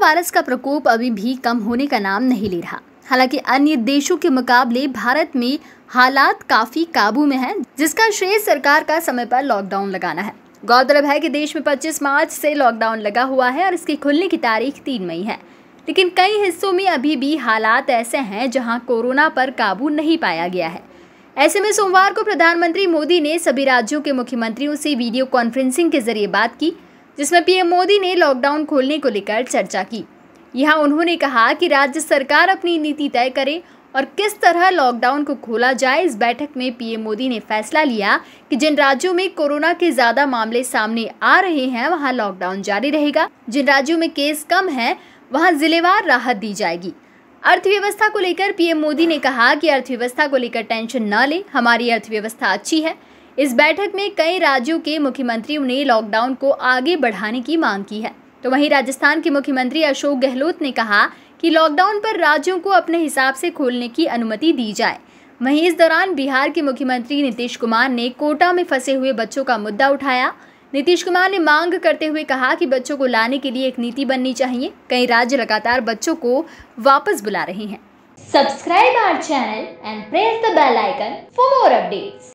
virus का प्रकोप अभी भी कम होने का नाम नहीं ले रहा हालांकि अन्य देशों के मुकाबले भारत में हालात काफी काबू में हैं, जिसका श्रेय सरकार का समय पर लॉकडाउन लगाना है गौरतलब है कि देश में 25 मार्च से लॉकडाउन लगा हुआ है और इसके खुलने की तारीख 3 मई है लेकिन कई हिस्सों में अभी भी हालात ऐसे हैं जहां कोरोना पर काबू नहीं पाया गया है ऐसे में सोमवार को प्रधानमंत्री मोदी ने सभी राज्यों के मुख्यमंत्रियों से वीडियो कॉन्फ्रेंसिंग के जरिए बात की जिसमें पीएम मोदी ने लॉकडाउन खोलने को लेकर चर्चा की यहाँ उन्होंने कहा कि राज्य सरकार अपनी नीति तय करे और किस तरह लॉकडाउन को खोला जाए इस बैठक में पीएम मोदी ने फैसला लिया कि जिन राज्यों में कोरोना के ज्यादा मामले सामने आ रहे हैं वहां लॉकडाउन जारी रहेगा जिन राज्यों में केस कम है वहां जिलेवार राहत दी जाएगी अर्थव्यवस्था को लेकर पीएम मोदी ने कहा कि अर्थव्यवस्था को लेकर टेंशन न ले हमारी अर्थव्यवस्था अच्छी है इस बैठक में कई राज्यों के मुख्यमंत्रियों ने लॉकडाउन को आगे बढ़ाने की मांग की है तो वहीं राजस्थान के मुख्यमंत्री अशोक गहलोत ने कहा कि लॉकडाउन पर राज्यों को अपने हिसाब से खोलने की अनुमति दी जाए वहीं इस दौरान बिहार के मुख्यमंत्री नीतीश कुमार ने कोटा में फंसे हुए बच्चों का मुद्दा उठाया नीतीश कुमार ने मांग करते हुए कहा कि बच्चों को लाने के लिए एक नीति बननी चाहिए कई राज्य लगातार बच्चों को वापस बुला रहे हैं subscribe our channel and press the bell icon for more updates